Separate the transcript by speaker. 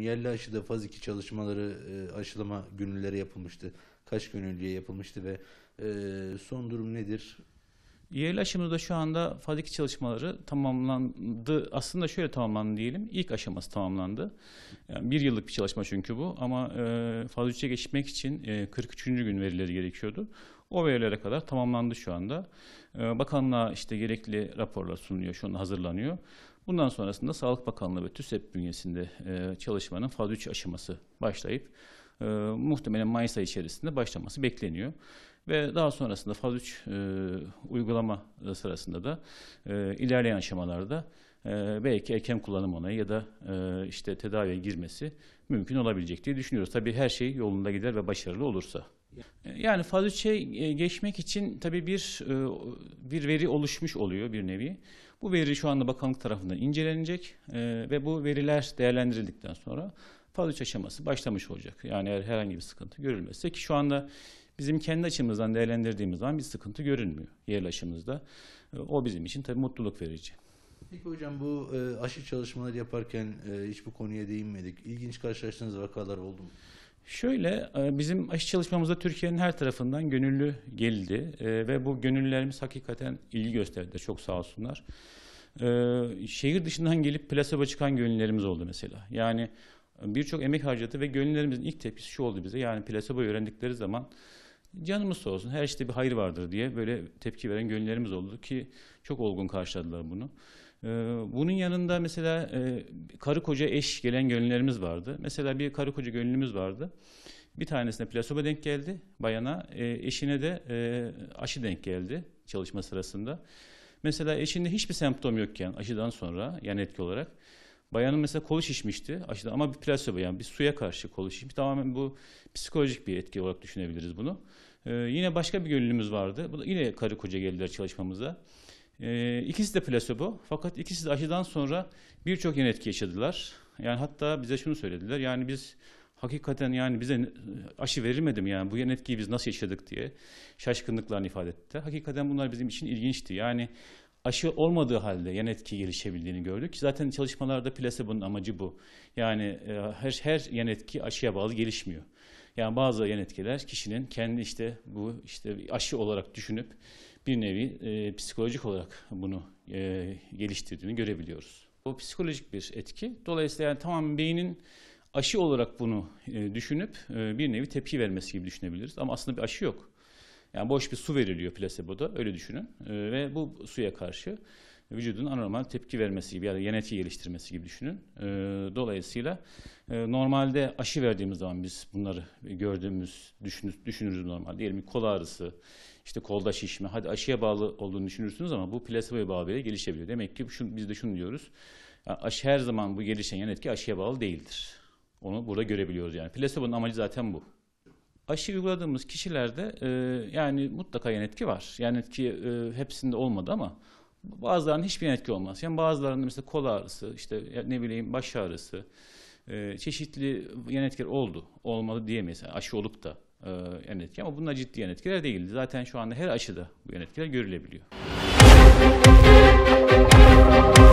Speaker 1: Yerli aşıda faz 2 çalışmaları e, aşılama gönüllere yapılmıştı. Kaç gönüllüye yapılmıştı ve e, son durum nedir? Yerli aşımızda şu anda faz 2 çalışmaları tamamlandı. Aslında şöyle tamamlandı diyelim. İlk aşaması tamamlandı. Yani bir yıllık bir çalışma çünkü bu ama e, faz 3'e geçmek için e, 43. gün verileri gerekiyordu. O verilere kadar tamamlandı şu anda. E, bakanlığa işte gerekli raporlar sunuluyor, şu anda hazırlanıyor. Bundan sonrasında Sağlık Bakanlığı ve TÜSEP bünyesinde e, çalışmanın faz 3 aşaması başlayıp e, muhtemelen Mayıs ayı içerisinde başlaması bekleniyor. Ve daha sonrasında faz 3 e, uygulama e, sırasında da e, ilerleyen aşamalarda e, belki erken kullanım onayı ya da e, işte tedaviye girmesi mümkün olabilecek diye düşünüyoruz. Tabii her şey yolunda gider ve başarılı olursa. E, yani faz 3'e e, geçmek için tabii bir bir veri oluşmuş oluyor bir nevi. Bu veri şu anda bakanlık tarafından incelenecek ve bu veriler değerlendirildikten sonra faz 3 aşaması başlamış olacak. Yani eğer herhangi bir sıkıntı görülmezse ki şu anda bizim kendi açımızdan değerlendirdiğimiz zaman bir sıkıntı görünmüyor yerleşimizde. O bizim için tabii mutluluk verici. Peki hocam bu e, aşı çalışmaları yaparken e, hiç bu konuya değinmedik. İlginç karşılaştığınız vakalar oldu mu? Şöyle e, bizim aşı çalışmamızda Türkiye'nin her tarafından gönüllü geldi ve bu gönüllerimiz hakikaten ilgi gösterdi çok sağ olsunlar. E, şehir dışından gelip plasebo çıkan gönüllerimiz oldu mesela. Yani birçok emek harcadı ve gönüllerimizin ilk tepkisi şu oldu bize. Yani plaseboyu öğrendikleri zaman canımız sağ olsun her işte bir hayır vardır diye böyle tepki veren gönüllerimiz oldu ki çok olgun karşıladılar bunu. Ee, bunun yanında mesela e, karı koca eş gelen gönüllerimiz vardı. Mesela bir karı koca gönlümüz vardı. Bir tanesine plasebo denk geldi bayana, e, eşine de e, aşı denk geldi çalışma sırasında. Mesela eşinde hiçbir semptom yokken aşıdan sonra yani etki olarak Bayanın mesela kolu şişmişti aşıda ama bir plasebo yani bir suya karşı kolu şişmiş. Tamamen bu psikolojik bir etki olarak düşünebiliriz bunu. Ee, yine başka bir gönüllümüz vardı. Bu da yine karı koca geldiler çalışmamızda. Ee, ikisi de plasebo fakat ikisi de aşıdan sonra birçok yeni etki yaşadılar. Yani hatta bize şunu söylediler. Yani biz hakikaten yani bize aşı verilmedi mi yani bu yeni etkiyi biz nasıl yaşadık diye şaşkınlıklarını ifade etti. Hakikaten bunlar bizim için ilginçti. Yani aşı olmadığı halde yan etki gelişebildiğini gördük. Zaten çalışmalarda plasebonun amacı bu. Yani e, her, her yan etki aşıya bağlı gelişmiyor. Yani bazı yan etkiler kişinin kendi işte bu işte aşı olarak düşünüp bir nevi e, psikolojik olarak bunu e, geliştirdiğini görebiliyoruz. Bu psikolojik bir etki. Dolayısıyla yani tamamen beynin aşı olarak bunu e, düşünüp e, bir nevi tepki vermesi gibi düşünebiliriz. Ama aslında bir aşı yok. Yani boş bir su veriliyor plaseboda öyle düşünün. E, ve bu suya karşı vücudun anormal tepki vermesi gibi ya da genetiği geliştirmesi gibi düşünün. E, dolayısıyla e, normalde aşı verdiğimiz zaman biz bunları gördüğümüz düşünürüz, düşünürüz normal. Diyelim kol ağrısı, işte kolda şişme, hadi aşıya bağlı olduğunu düşünürsünüz ama bu plaseboya bağlı bile gelişebiliyor. Demek ki şunu, biz de şunu diyoruz, yani aşı her zaman bu gelişen yan etki aşıya bağlı değildir. Onu burada görebiliyoruz yani. Plasebonun amacı zaten bu aşı uyguladığımız kişilerde e, yani mutlaka yan etki var. Yan etki e, hepsinde olmadı ama bazılarının hiçbir yan etki olmaz. Yani bazılarının mesela kol ağrısı, işte ne bileyim baş ağrısı, e, çeşitli yan etkiler oldu. Olmadı diyemeyiz. Yani aşı olup da e, yan etki ama bunlar ciddi yan etkiler değildi. Zaten şu anda her aşıda bu yan etkiler görülebiliyor. Müzik